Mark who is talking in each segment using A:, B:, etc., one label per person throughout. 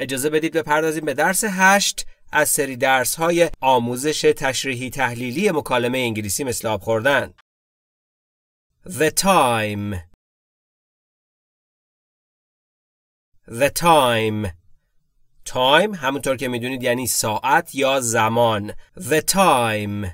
A: اجازه بدید بپردازیم به درس هشت از سری درس های آموزش تشریحی
B: تحلیلی مکالمه انگلیسی مثل آب خوردن The time The time
A: Time همونطور که میدونید یعنی ساعت یا زمان The time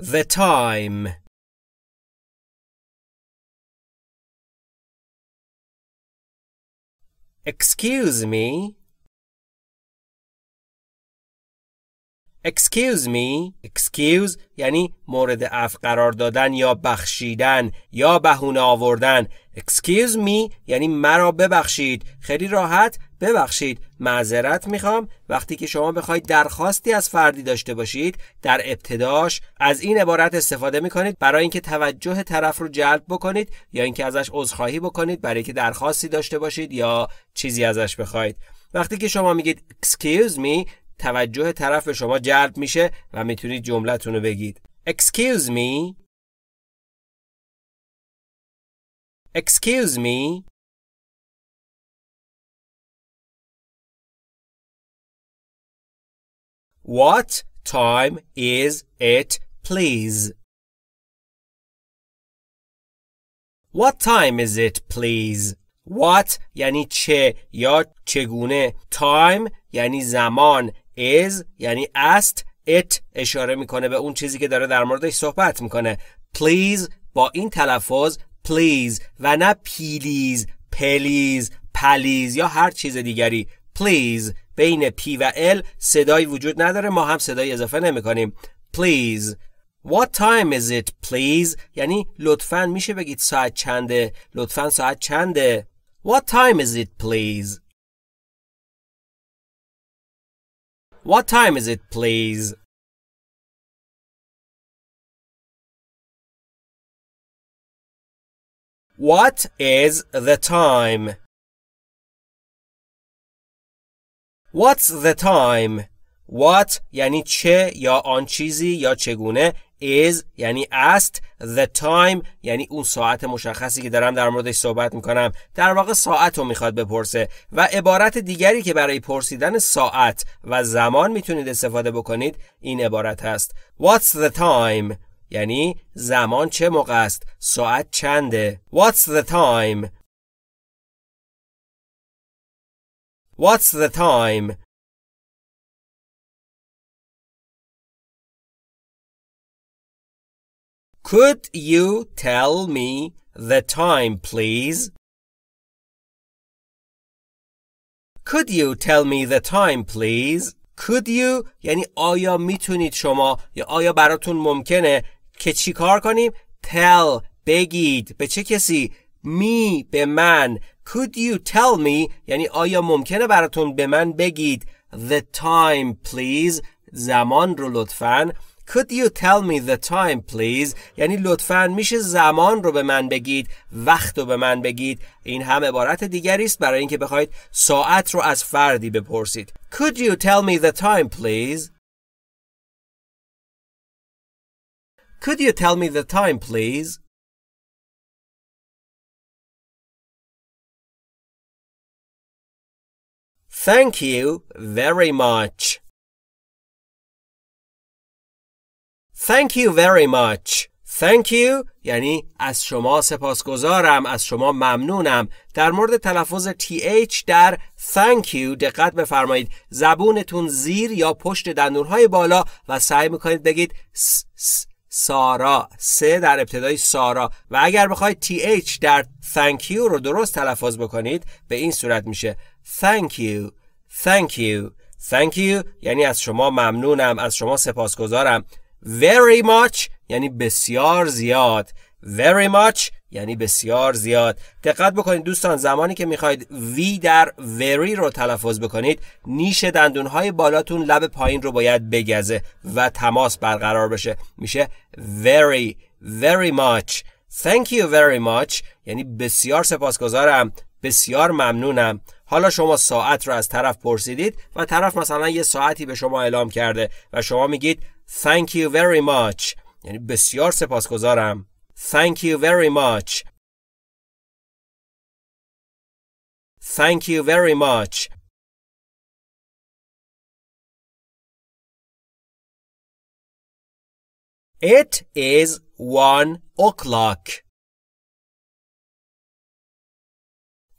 B: The time Excuse me.
A: Excuse me. Excuse یعنی مورد اف قرار دادن یا بخشیدن یا بهونه آوردن. Excuse me یعنی مرا ببخشید. خیلی راحت ببخشید. معذرت میخوام وقتی که شما بخواید درخواستی از فردی داشته باشید در ابتداش از این عبارت استفاده میکنید برای اینکه توجه طرف رو جلب بکنید یا اینکه ازش عذرخواهی بکنید برای اینکه درخواستی داشته باشید یا چیزی ازش بخواید وقتی که شما میگید excuse me توجه طرف به شما جلب میشه و میتونید جملتون رو بگید excuse me
B: excuse me What time is it, please? What time is it, please? What
A: یعنی چه یا چگونه Time یعنی زمان Is یعنی است It اشاره میکنه به اون چیزی که داره در موردش صحبت میکنه Please با این تلفظ Please و نه please please پلیز یا هر چیز دیگری Please بین پی و L صدایی وجود نداره ما هم صدای اضافه نمی کنیم please What time is it please یعنی لطفا میشه بگید ساعت چنده لطفا ساعت چنده What
B: time is it please What time is it please What is the time What's the time?
A: What یعنی چه یا آن چیزی یا چگونه is یعنی است the time یعنی اون ساعت مشخصی که دارم در موردش صحبت میکنم در واقع ساعت رو میخواد بپرسه و عبارت دیگری که برای پرسیدن ساعت و زمان میتونید استفاده بکنید این عبارت هست What's the time؟ یعنی زمان
B: چه موقع است؟ ساعت چنده؟ What's the time؟ What's the time? Could you tell me the time, please?
A: Could you tell me the time, please? Could you یعنی آیا میتونید شما یا آیا براتون ممکنه که چی کار کنیم؟ tell بگید به چه کسی؟ Me, به من Could you tell me یعنی آیا ممکنه براتون به من بگید the time please زمان رو لطفاً Could you tell me the time please? یعنی لطفا میشه زمان رو به من بگید وقت رو به من بگید این هم عبارت دیگری است برای اینکه بخواید ساعت رو از فردی بپرسید Could you tell me the time
B: please? Could you tell me the time please? Thank you very much. Thank you very much. Thank
A: you یعنی از شما سپاسگزارم از شما ممنونم در مورد تلفظ th در thank you دقت بفرمایید زبونتون زیر یا پشت دندونهای بالا و سعی میکنید بگید س, س سارا سه در ابتدای سارا و اگر بخواید th در thank you رو درست تلفظ بکنید به این صورت میشه thank you thank you thank you یعنی از شما ممنونم از شما سپاسگزارم very much یعنی بسیار زیاد very much یعنی بسیار زیاد دقت بکنید دوستان زمانی که میخواید وی در very رو تلفظ بکنید نیش دندونهای بالاتون لب پایین رو باید بگزه و تماس برقرار بشه میشه very very much thank you very much یعنی بسیار سپاسگزارم بسیار ممنونم حالا شما ساعت رو از طرف پرسیدید و طرف مثلا یه ساعتی به شما اعلام کرده و شما میگید thank you very much یعنی بسیار سپاسگزارم
B: thank you very much thank you very much It is one o'clock.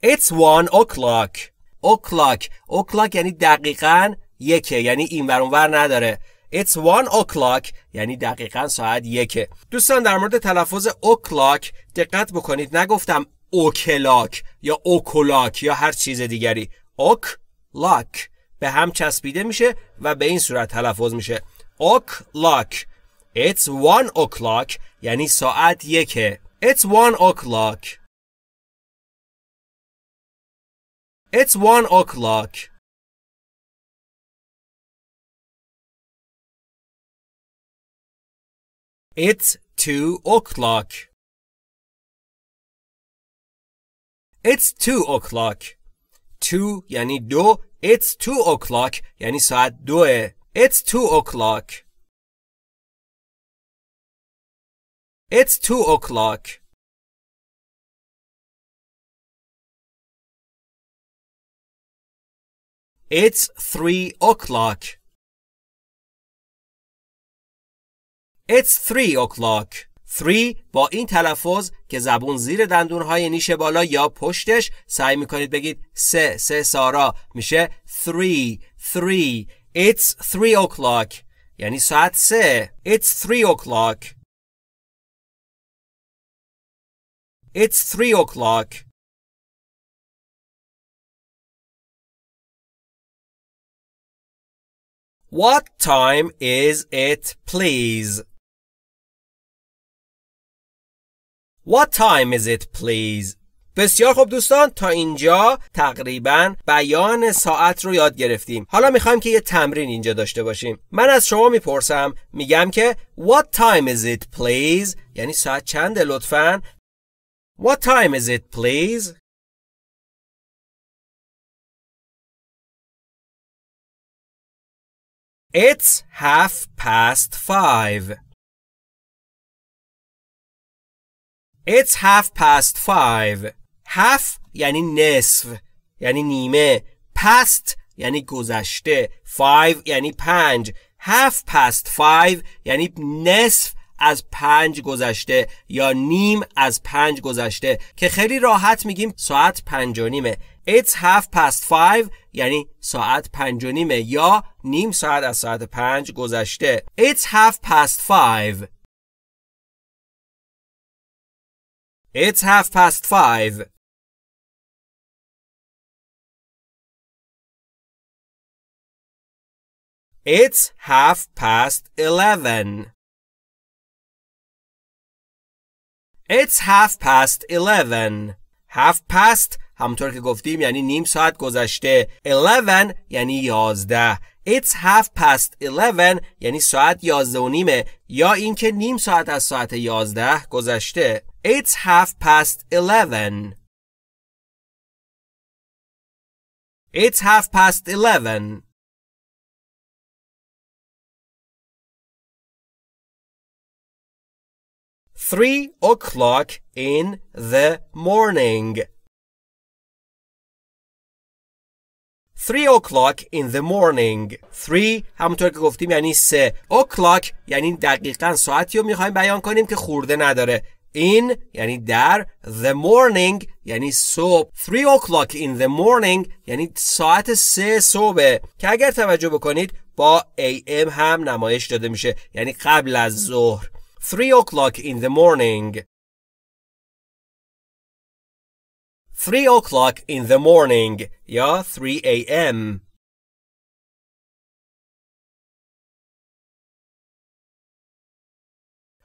B: It's
A: one o'clock. O'clock. O'clock یعنی دقیقا یکه یعنی این ورانور نداره. It's one o'clock یعنی دقیقا ساعت یکه. دوستان در مورد تلفظ o'clock دقت بکنید نگفتم o'clock یا اوکلاک یا هر چیز دیگری. o'clock. به هم چسبیده میشه و به این صورت تلفظ میشه. o'clock. It's one o'clock یعنی
B: ساعت یکه. It's one o'clock. It's one o'clock. It's two o'clock. It's two o'clock.
A: Two yani do. It's two o'clock yani saat دوه.
B: It's two o'clock. It's two o'clock. It's three o'clock. It's three o'clock. three
A: با این تلفظ که زبون زیر دندونهای نیش بالا یا پشتش سعی میکنید بگید سه سه سارا میشه three three It's three
B: o'clock یعنی ساعت سه It's three o'clock It's three o'clock What time is it, please?
A: What time is it, please? بسیار خوب دوستان تا اینجا تقریبا بیان ساعت رو یاد گرفتیم حالا میخوایم که یه تمرین اینجا داشته باشیم من از شما میپرسم میگم که What time is it please یعنی ساعت
B: چنده لطفا What time is it please It's half past five.
A: It's half past five. half یعنی نصف یعنی نیمه past یعنی گذشته five یعنی پنج half past five یعنی نصف از پنج گذشته یا نیم از پنج گذشته که خیلی راحت میگیم ساعت پنج و نیمه It's half past five یعنی ساعت پنج و نیمه یا نیم ساعت از ساعت
B: پنج گذشته. It's half past five. It's half past five. It's half past eleven.
A: It's half past eleven. Half past همونطور که گفتیم یعنی نیم ساعت گذشته 11 یعنی 11 It's half past 11 یعنی ساعت 11 و نیمه یا اینکه نیم ساعت از ساعت 11
B: گذشته It's half past 11 It's half past 11 3 o'clock in the morning.
A: 3 o'clock in the morning 3 همونطور که گفتیم یعنی 3 o'clock یعنی دقیقا ساعتی رو میخوایم بیان کنیم که خورده نداره in یعنی در the morning یعنی صبح 3 o'clock in the morning یعنی ساعت 3 صبح که اگر توجه بکنید با am هم نمایش داده میشه یعنی قبل از ظهر 3 o'clock in the morning
B: three o'clock in the morning, yeah, 3 a.m.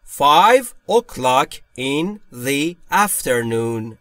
B: Five o'clock in the afternoon.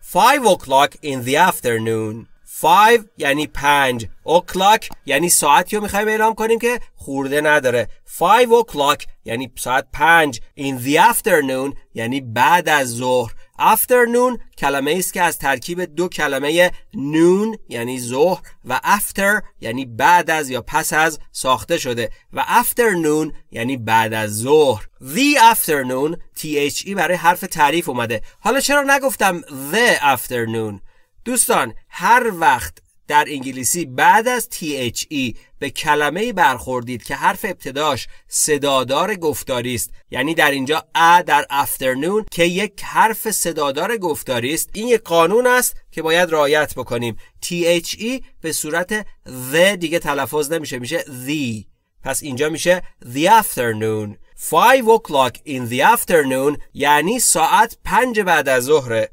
A: Five o'clock in the afternoon. 5 یعنی 5 o'clock یعنی ساعتی رو میخوایم اعلام کنیم که خورده نداره 5 o'clock یعنی ساعت 5 in the afternoon یعنی بعد از ظهر afternoon کلمه است که از ترکیب دو کلمه noon یعنی ظهر و after یعنی بعد از یا پس از ساخته شده و afternoon یعنی بعد از ظهر the afternoon THE برای حرف تعریف اومده حالا چرا نگفتم the afternoon دوستان هر وقت در انگلیسی بعد از THE به کلمه برخوردید که حرف ابتداش صدادار گفتاری است یعنی در اینجا ا در افترنون که یک حرف صدادار گفتاری است این یک قانون است که باید رعایت بکنیم THE به صورت the دیگه تلفظ نمیشه میشه the پس اینجا میشه the afternoon 5 o'clock in the afternoon یعنی ساعت پنج بعد از ظهر 5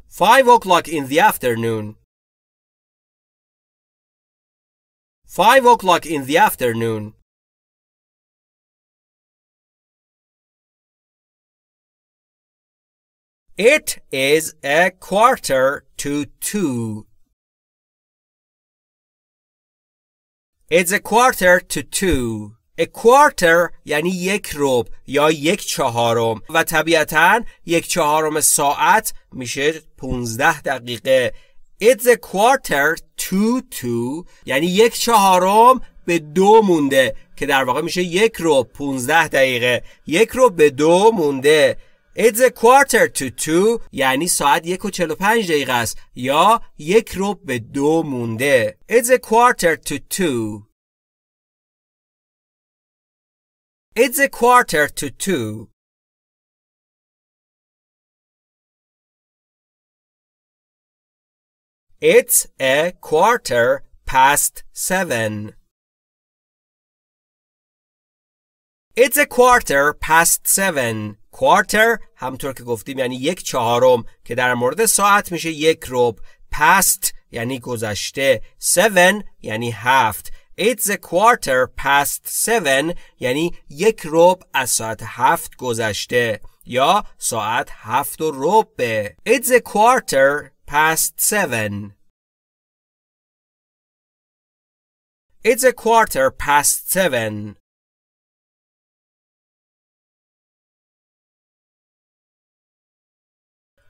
B: o'clock in the afternoon 5 o'clock in the afternoon It is a quarter to two.
A: It's a quarter to two. A quarter یعنی یک روب یا یک چهارم و طبیعتا یک چهارم ساعت میشه 15 دقیقه It's a quarter to two یعنی یک چهارم به دو مونده که در واقع میشه یک روب 15 دقیقه یک روب به دو مونده It's a quarter to two یعنی ساعت یک و چل و پنج دقیقه است یا یک روب به دو مونده It's a quarter to
B: two It's a quarter to two. It's a quarter past seven. It's a quarter
A: past seven. Quarter همطور که گفتیم یعنی یک چهارم که در مورد ساعت میشه یک رب. Past یعنی گذشته. Seven یعنی هفت. It's a quarter past seven یعنی یک رب از ساعت هفت گذشته یا ساعت هفت و ربه. It's a
B: quarter past seven. It's a quarter past seven.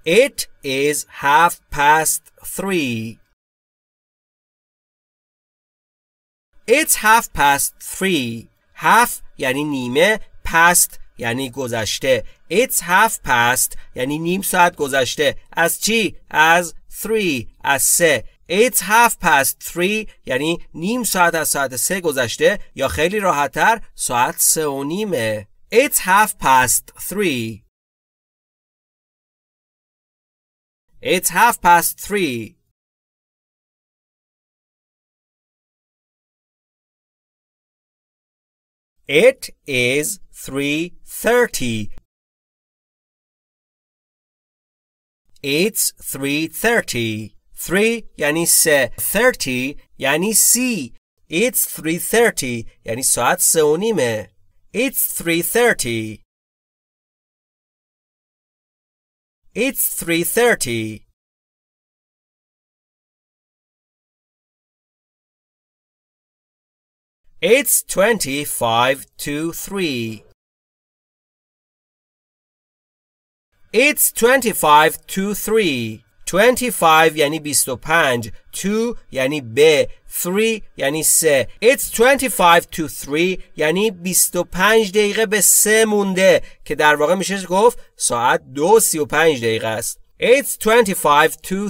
B: It is half past three.
A: It's half past three. half یعنی نیمه past یعنی گذشته It's half past یعنی نیم ساعت گذشته از چی؟ از three از سه It's half past three یعنی نیم ساعت از ساعت سه گذشته یا خیلی راحتتر ساعت سه و نیمه It's
B: half past three It's half past three It is 3.30. It's
A: 3.30. 3 یعنی 3. 30 یعنی 30. It's 3.30 یعنی ساعت سه و نیمه. It's 3.30.
B: It's 3.30. It's 25 It's 2523،
A: 25 یعنی 25 2 یعنی به 3 یعنی 3 It's 25 to 3 یعنی 25 دقیقه به 3 مونده که در واقع میشه گفت ساعت 2 35 دقیقه است It's 25 to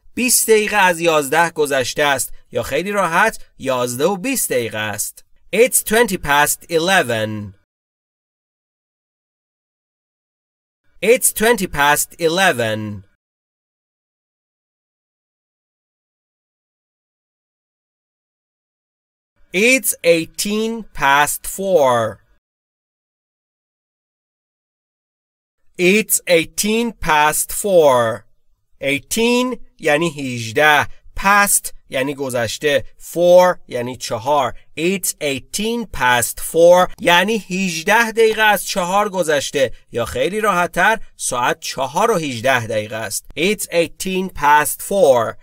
A: 20 دقیقه از 11 گذشته است یا خیلی راحت 11 و 20
B: دقیقه است. It's 20 past 11. It's 20 past 11. It's 18 past 4. It's 18 past 4. 18
A: یعنی 18 past یعنی گذشته 4 یعنی 4 It's 18 past 4 یعنی 18 دقیقه از 4 گذشته یا خیلی راحت تر ساعت 4 و 18 دقیقه است It's 18
B: past 4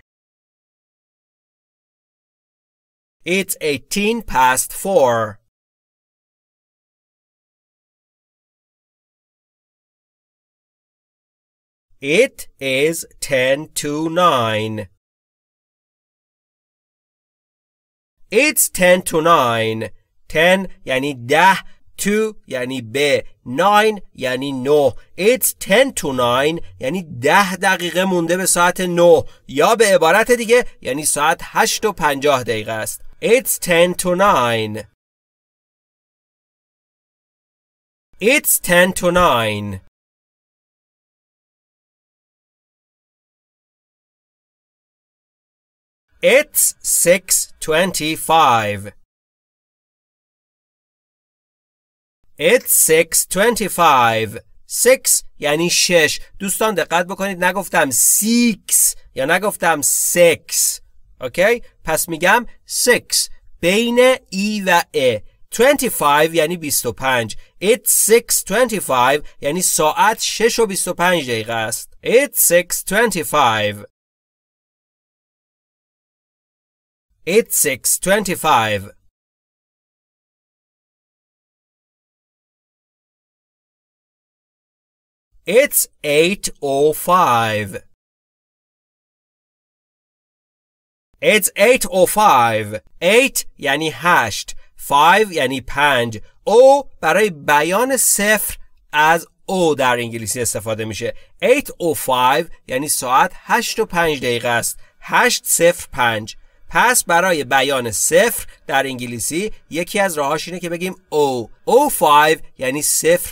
B: It's 18 past 4 It is ten to nine. It's ten
A: to nine. Ten یعنی ده. تو یعنی به. Nine یعنی نو. It's ten to nine یعنی ده دقیقه مونده به ساعت نو. یا به عبارت دیگه یعنی ساعت هشت و پنجاه دقیقه است. It's ten
B: to nine. It's ten to nine. It's 6.25. It's 6.25.
A: 6 یعنی 6. دوستان دقت بکنید نگفتم 6 یا نگفتم 6. اوکی؟ پس میگم 6 بین ای و ای. 25 یعنی 25 It's 6.25 یعنی ساعت 6 و 25 دقیقه است It's 6.25
B: 625 It's 805 It's 805 8 یعنی
A: 8 5 یعنی 5 او برای بیان صفر از او در انگلیسی استفاده میشه 805 یعنی ساعت 8 و 5 دقیقه است 8 5. پس برای بیان صفر در انگلیسی یکی از راهاش اینه که بگیم او او 5 یعنی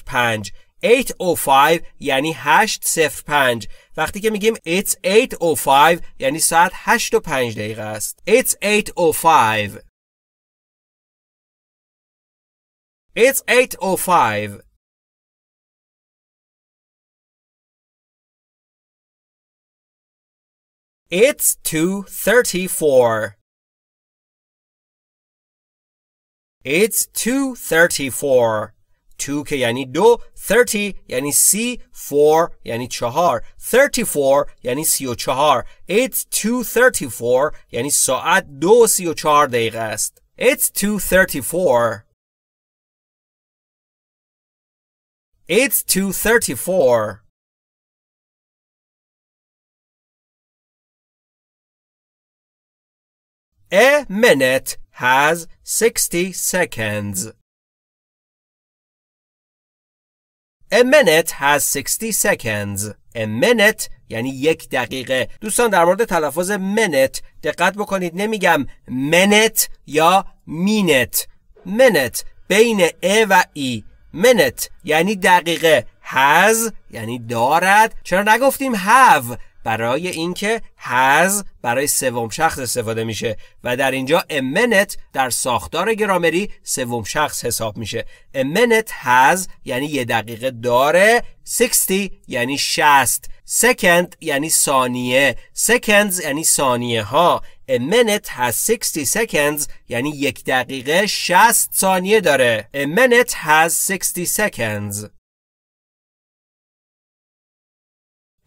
A: 05 805 یعنی 805 وقتی که میگیم It's 805 یعنی ساعت 8 و 5 دقیقه است It's 805
B: It's 805 It's 2.34.
A: It's 2.34. 2 که یعنی دو 30 یعنی سی 4 یعنی چهار 34 یعنی سی و چهار It's 2.34 یعنی ساعت دو سی و چهار دقیقه است It's
B: 2.34 It's 2.34 A minute has 60 seconds.
A: A minute has 60 seconds. A minute یعنی یک دقیقه. دوستان در مورد تلفظ minute دقت بکنید نمیگم minute یا minute. minute بین ا و ای. minute یعنی دقیقه. has یعنی دارد. چرا نگفتیم have؟ برای اینکه has برای سوم شخص استفاده میشه و در اینجا a minute در ساختار گرامری سوم شخص حساب میشه a minute has یعنی یه دقیقه داره 60 یعنی 60 second یعنی ثانیه seconds یعنی ثانیه ها a minute has 60 seconds یعنی یک دقیقه 60 ثانیه داره a minute has 60 seconds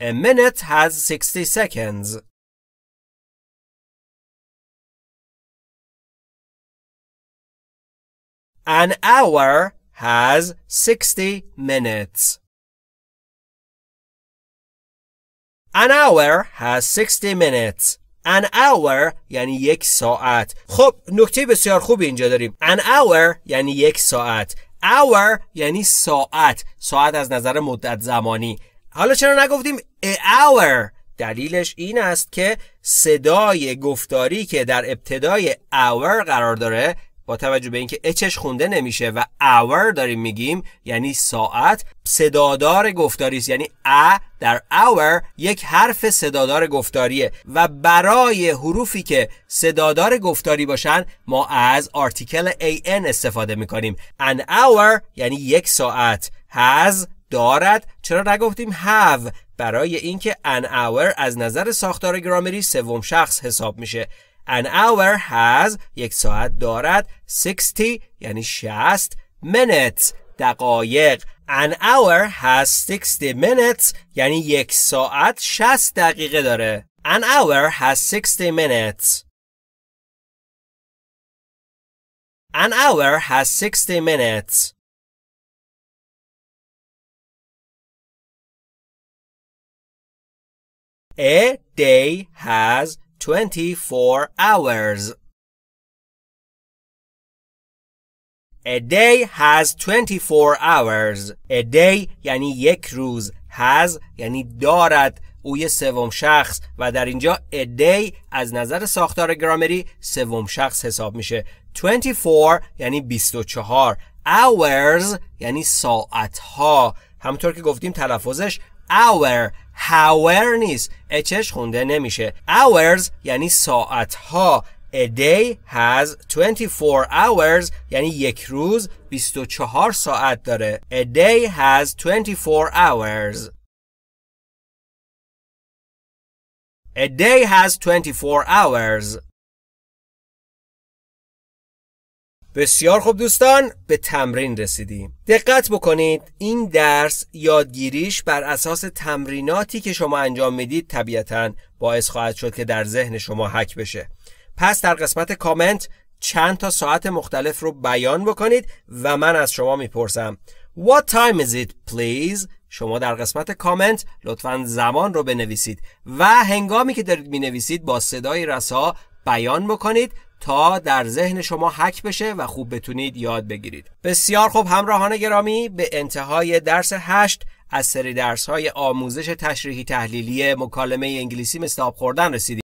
B: A minute has 60 seconds. An hour has 60 minutes. An hour has
A: 60 minutes. An hour یعنی یک ساعت. خب نکته بسیار خوبی اینجا داریم. An hour یعنی یک ساعت. hour یعنی ساعت ساعت از نظر مدت زمانی حالا چرا نگفتیم ا-اور؟ دلیلش این است که صدای گفتاری که در ابتدای ا-اور قرار داره با توجه به اینکه اچش خونده نمیشه و hour داریم میگیم یعنی ساعت صدادار گفتاری است یعنی ا در hour یک حرف صدادار گفتاریه و برای حروفی که صدادار گفتاری باشن ما از آرتیکل an استفاده میکنیم an hour یعنی یک ساعت has دارد چرا نگفتیم have برای اینکه an hour از نظر ساختار گرامری سوم شخص حساب میشه an hour has یک ساعت دارد 60 یعنی 60 minutes دقایق an hour has 60 minutes یعنی یک ساعت 60 دقیقه داره
B: an hour has 60 minutes an hour has 60 minutes A day has 24 hours.
A: A day has 24 hours. A day یعنی یک روز. has یعنی دارد. او یه سوم شخص و در اینجا a day از نظر ساختار گرامری سوم شخص حساب میشه 24 یعنی 24 hours یعنی ساعت ها همطور که گفتیم تلفظش hour hour نیست اچش خونده نمیشه hours یعنی ساعت ها A day has 24 hours یعنی یک روز 24 ساعت داره. A day has
B: 24 hours. A day has 24 hours.
A: بسیار خوب دوستان به تمرین رسیدیم دقت بکنید این درس یادگیریش بر اساس تمریناتی که شما انجام میدید طبیعتا باعث خواهد شد که در ذهن شما حک بشه پس در قسمت کامنت چند تا ساعت مختلف رو بیان بکنید و من از شما میپرسم What time is it please? شما در قسمت کامنت لطفا زمان رو بنویسید و هنگامی که دارید مینویسید با صدای رسا بیان بکنید تا در ذهن شما حک بشه و خوب بتونید یاد بگیرید بسیار خوب همراهان گرامی به انتهای درس هشت از سری درس های آموزش تشریحی تحلیلی مکالمه انگلیسی مستاب
B: خوردن رسیدیم